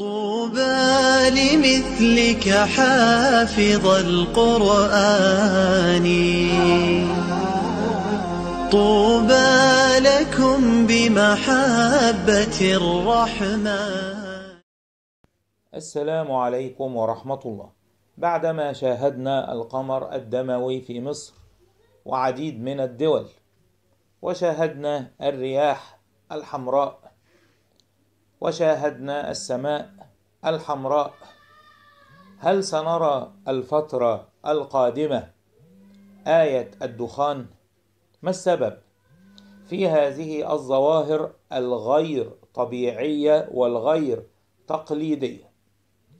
طوبى لمثلك حافظ القرآن طوبى لكم بمحبة الرحمن السلام عليكم ورحمة الله بعدما شاهدنا القمر الدموي في مصر وعديد من الدول وشاهدنا الرياح الحمراء وشاهدنا السماء الحمراء هل سنرى الفترة القادمة آية الدخان؟ ما السبب في هذه الظواهر الغير طبيعية والغير تقليدية؟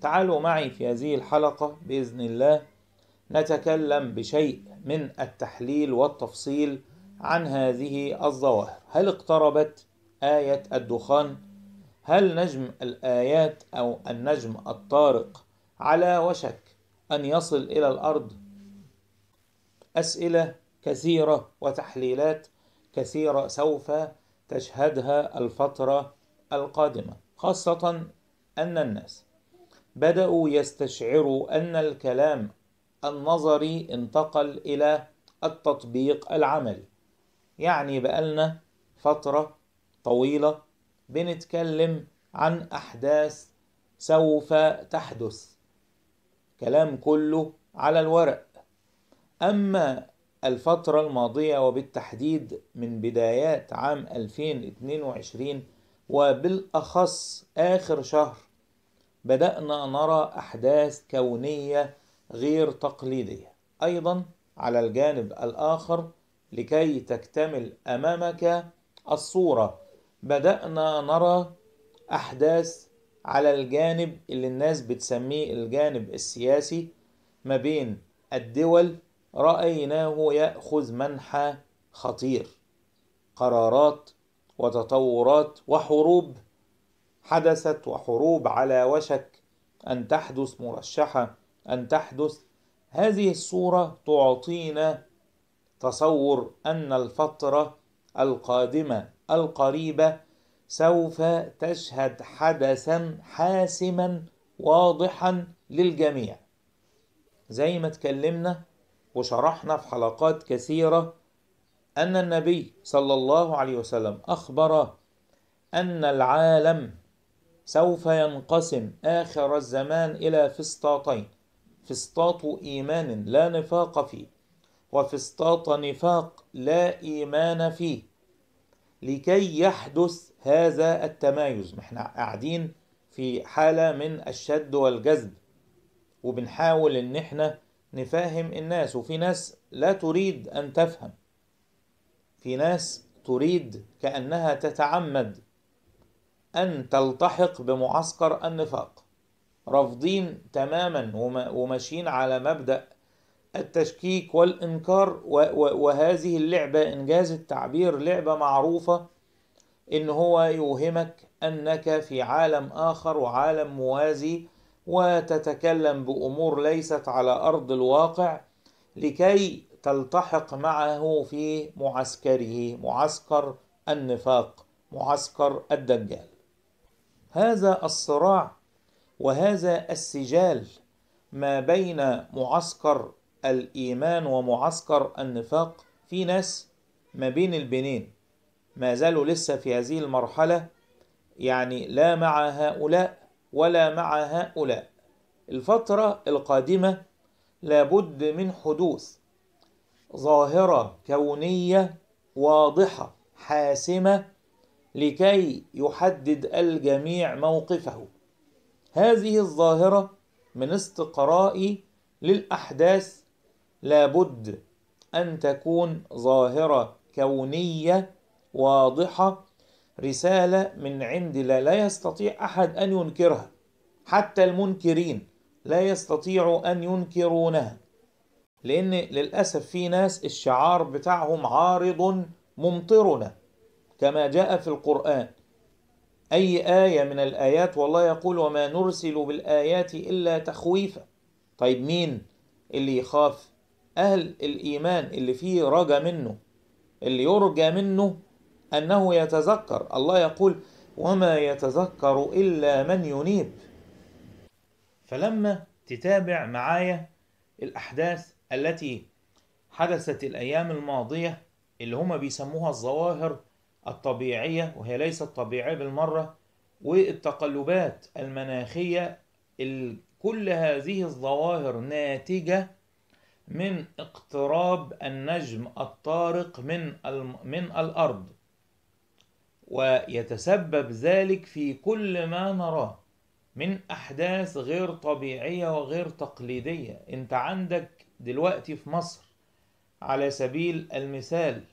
تعالوا معي في هذه الحلقة بإذن الله نتكلم بشيء من التحليل والتفصيل عن هذه الظواهر هل اقتربت آية الدخان هل نجم الآيات أو النجم الطارق على وشك أن يصل إلى الأرض؟ أسئلة كثيرة وتحليلات كثيرة سوف تشهدها الفترة القادمة خاصة أن الناس بدأوا يستشعروا أن الكلام النظري انتقل إلى التطبيق العملي يعني بقالنا فترة طويلة بنتكلم عن أحداث سوف تحدث كلام كله على الورق أما الفترة الماضية وبالتحديد من بدايات عام 2022 وبالأخص آخر شهر بدأنا نرى أحداث كونية غير تقليدية أيضا على الجانب الآخر لكي تكتمل أمامك الصورة بدأنا نرى أحداث على الجانب اللي الناس بتسميه الجانب السياسي ما بين الدول رأيناه يأخذ منحى خطير قرارات وتطورات وحروب حدثت وحروب على وشك أن تحدث مرشحة أن تحدث هذه الصورة تعطينا تصور أن الفترة القادمة القريبة سوف تشهد حدثا حاسما واضحا للجميع زي ما اتكلمنا وشرحنا في حلقات كثيرة أن النبي صلى الله عليه وسلم أخبر أن العالم سوف ينقسم آخر الزمان إلى فسطاطين فسطاط إيمان لا نفاق فيه وفسطاط نفاق لا إيمان فيه لكي يحدث هذا التمايز احنا قاعدين في حالة من الشد والجذب وبنحاول ان احنا نفهم الناس وفي ناس لا تريد ان تفهم في ناس تريد كأنها تتعمد أن تلتحق بمعسكر النفاق رافضين تماما وماشيين على مبدأ التشكيك والإنكار وهذه اللعبة إنجاز التعبير لعبة معروفة إن هو يوهمك أنك في عالم آخر وعالم موازي وتتكلم بأمور ليست على أرض الواقع لكي تلتحق معه في معسكره معسكر النفاق معسكر الدجال هذا الصراع وهذا السجال ما بين معسكر الإيمان ومعسكر النفاق في ناس ما بين البنين ما زالوا لسه في هذه المرحلة يعني لا مع هؤلاء ولا مع هؤلاء الفترة القادمة لابد من حدوث ظاهرة كونية واضحة حاسمة لكي يحدد الجميع موقفه هذه الظاهرة من استقرائي للأحداث لابد أن تكون ظاهرة كونية واضحة رسالة من عند الله لا يستطيع أحد أن ينكرها حتى المنكرين لا يستطيعوا أن ينكرونها لأن للأسف في ناس الشعار بتاعهم عارض ممطرنا كما جاء في القرآن أي آية من الآيات والله يقول وما نرسل بالآيات إلا تخويفا طيب مين اللي يخاف أهل الإيمان اللي فيه رجا منه اللي يرجى منه أنه يتذكر الله يقول وما يتذكر إلا من ينيب فلما تتابع معايا الأحداث التي حدثت الأيام الماضية اللي هما بيسموها الظواهر الطبيعية وهي ليست طبيعية بالمرة والتقلبات المناخية كل هذه الظواهر ناتجة من اقتراب النجم الطارق من من الأرض ويتسبب ذلك في كل ما نراه من أحداث غير طبيعية وغير تقليدية أنت عندك دلوقتي في مصر على سبيل المثال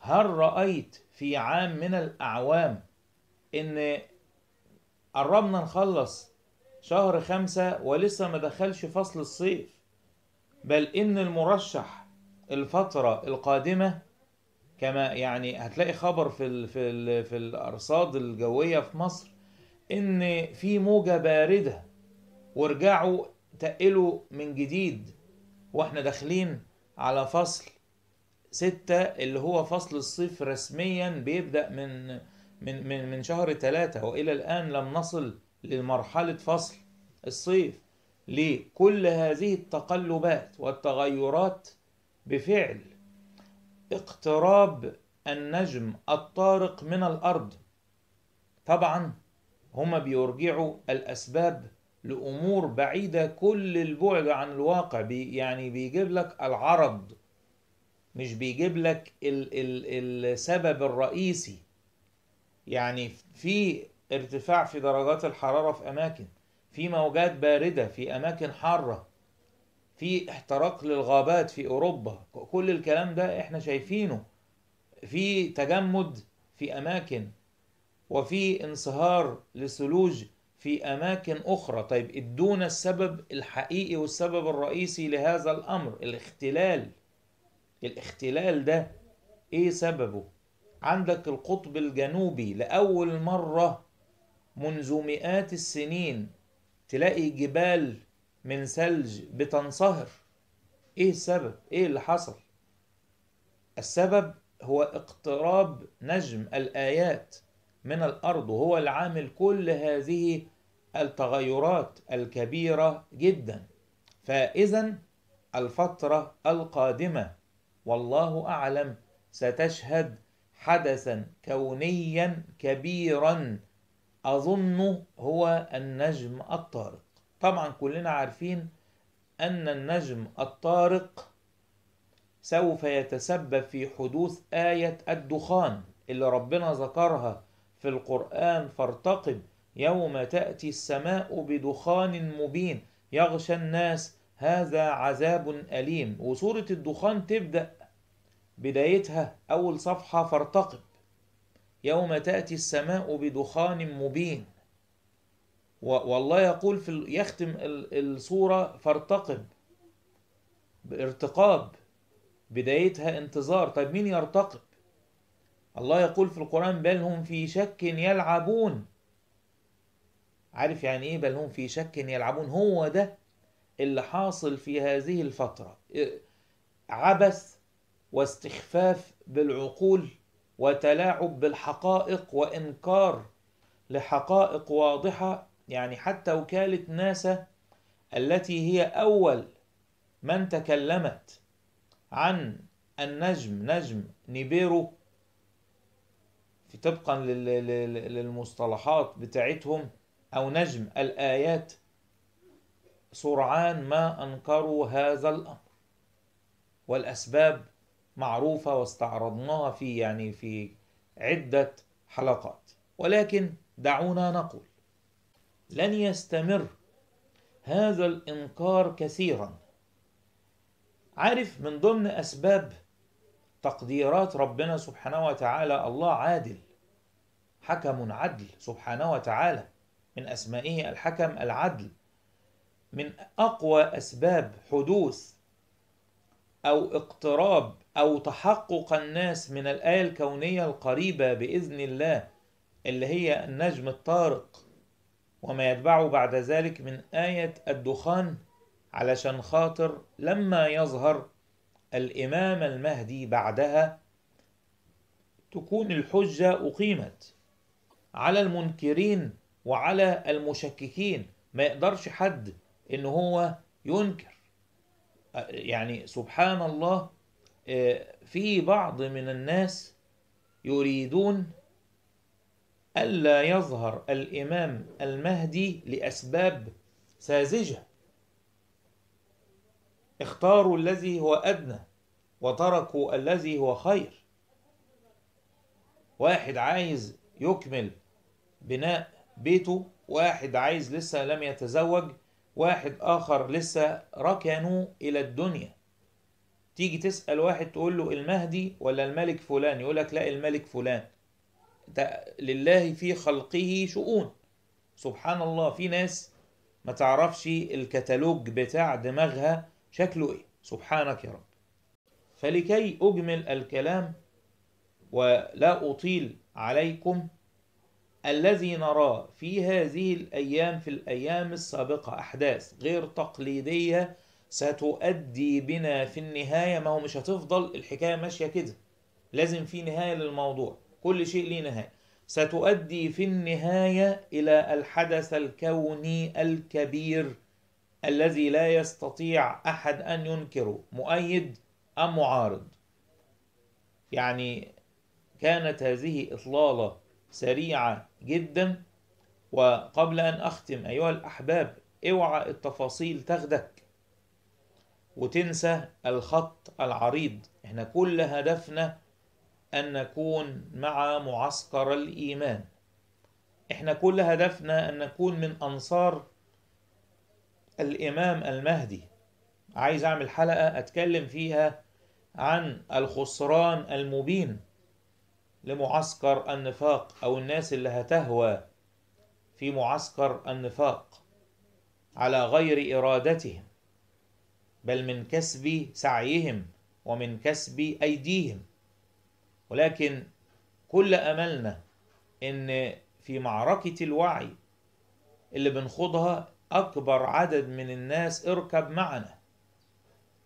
هل رأيت في عام من الأعوام إن قربنا نخلص شهر خمسة ولسه ما دخلش فصل الصيف بل إن المرشح الفترة القادمة كما يعني هتلاقي خبر في الـ في الـ في الأرصاد الجوية في مصر إن في موجة باردة وارجعوا تقلوا من جديد واحنا داخلين على فصل ستة اللي هو فصل الصيف رسميا بيبدأ من من من من شهر ثلاثة وإلى الآن لم نصل لمرحلة فصل الصيف لكل هذه التقلبات والتغيرات بفعل اقتراب النجم الطارق من الارض طبعا هما بيرجعوا الاسباب لامور بعيده كل البعد عن الواقع بي يعني بيجيب لك العرض مش بيجيب لك ال ال السبب الرئيسي يعني في ارتفاع في درجات الحراره في اماكن في موجات باردة في أماكن حارة في احتراق للغابات في أوروبا كل الكلام ده احنا شايفينه في تجمد في أماكن وفي انصهار لثلوج في أماكن أخرى طيب ادونا السبب الحقيقي والسبب الرئيسي لهذا الأمر الاختلال الاختلال ده إيه سببه عندك القطب الجنوبي لأول مرة منذ مئات السنين تلاقي جبال من ثلج بتنصهر ايه السبب ايه اللي حصل السبب هو اقتراب نجم الايات من الارض وهو العامل كل هذه التغيرات الكبيره جدا فاذا الفتره القادمه والله اعلم ستشهد حدثا كونيا كبيرا أظنه هو النجم الطارق طبعا كلنا عارفين أن النجم الطارق سوف يتسبب في حدوث آية الدخان اللي ربنا ذكرها في القرآن فارتقب يوم تأتي السماء بدخان مبين يغشى الناس هذا عذاب أليم وسورة الدخان تبدأ بدايتها أول صفحة فارتقب يوم تأتي السماء بدخان مبين والله يقول في يختم الصورة فارتقب بارتقاب بدايتها انتظار طيب مين يرتقب الله يقول في القرآن بل هم في شك يلعبون عارف يعني ايه بل هم في شك يلعبون هو ده اللي حاصل في هذه الفترة إيه، عبث واستخفاف بالعقول وتلاعب بالحقائق وإنكار لحقائق واضحة يعني حتى وكالة ناسا التي هي أول من تكلمت عن النجم نجم نيبيرو في طبقا للمصطلحات بتاعتهم أو نجم الآيات سرعان ما أنكروا هذا الأمر والأسباب معروفة واستعرضناها في يعني في عدة حلقات ولكن دعونا نقول لن يستمر هذا الإنكار كثيرا عارف من ضمن أسباب تقديرات ربنا سبحانه وتعالى الله عادل حكم عدل سبحانه وتعالى من أسمائه الحكم العدل من أقوى أسباب حدوث أو اقتراب أو تحقق الناس من الآية الكونية القريبة بإذن الله اللي هي النجم الطارق وما يتبعه بعد ذلك من آية الدخان علشان خاطر لما يظهر الإمام المهدي بعدها تكون الحجة أقيمت على المنكرين وعلى المشككين ما يقدرش حد إن هو ينكر يعني سبحان الله في بعض من الناس يريدون ألا يظهر الإمام المهدي لأسباب ساذجة اختاروا الذي هو أدنى وتركوا الذي هو خير واحد عايز يكمل بناء بيته واحد عايز لسه لم يتزوج واحد آخر لسه ركنوا إلى الدنيا تيجي تسأل واحد تقول له المهدي ولا الملك فلان يقول لك لا الملك فلان ده لله في خلقه شؤون سبحان الله في ناس ما تعرفش الكتالوج بتاع دماغها شكله ايه سبحانك يا رب فلكي اجمل الكلام ولا اطيل عليكم الذي نراه في هذه الايام في الايام السابقه احداث غير تقليديه ستؤدي بنا في النهايه ما هو مش هتفضل الحكايه ماشيه كده لازم في نهايه للموضوع كل شيء ليه نهايه ستؤدي في النهايه الى الحدث الكوني الكبير الذي لا يستطيع احد ان ينكره مؤيد ام معارض يعني كانت هذه اطلاله سريعه جدا وقبل ان اختم ايها الاحباب اوعى التفاصيل تاخدك وتنسى الخط العريض احنا كل هدفنا أن نكون مع معسكر الإيمان احنا كل هدفنا أن نكون من أنصار الإمام المهدي عايز أعمل حلقة أتكلم فيها عن الخسران المبين لمعسكر النفاق أو الناس اللي هتهوى في معسكر النفاق على غير إرادتهم بل من كسب سعيهم ومن كسب أيديهم ولكن كل أملنا إن في معركة الوعي اللي بنخوضها أكبر عدد من الناس اركب معنا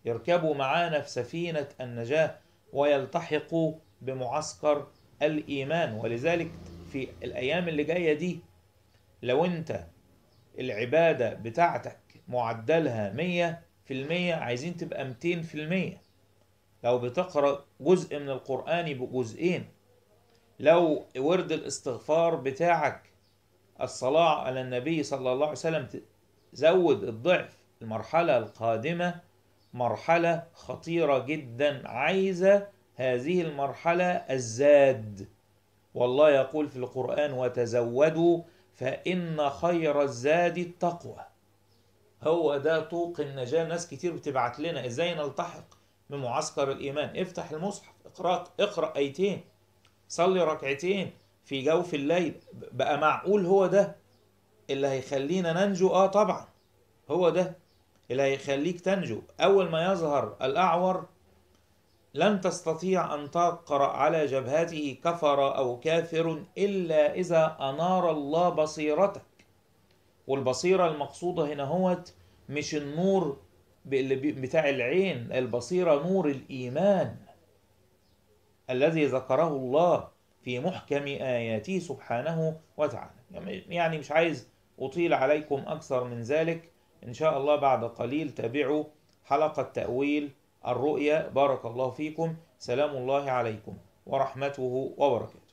يركبوا معانا في سفينة النجاة ويلتحقوا بمعسكر الإيمان ولذلك في الأيام اللي جاية دي لو أنت العبادة بتاعتك معدلها مية في المية عايزين تبقى ميتين في المية لو بتقرأ جزء من القرآن بجزئين لو ورد الاستغفار بتاعك الصلاة على النبي صلى الله عليه وسلم زود الضعف المرحلة القادمة مرحلة خطيرة جدا عايزة هذه المرحلة الزاد والله يقول في القرآن وتزودوا فإن خير الزاد التقوى هو ده طوق النجاة ناس كتير بتبعت لنا ازاي نلتحق بمعسكر الايمان افتح المصحف اقرأ اقرأ ايتين صلي ركعتين في جوف الليل بقى معقول هو ده اللي هيخلينا ننجو اه طبعا هو ده اللي هيخليك تنجو اول ما يظهر الاعور لن تستطيع أن تقرأ على جبهته كفر أو كافر إلا إذا أنار الله بصيرتك والبصيرة المقصودة هنا هوت مش النور بتاع العين البصيرة نور الإيمان الذي ذكره الله في محكم آياته سبحانه وتعالى يعني-, يعني مش عايز أطيل عليكم أكثر من ذلك إن شاء الله بعد قليل تابعوا حلقة تأويل الرؤيا بارك الله فيكم سلام الله عليكم ورحمته وبركاته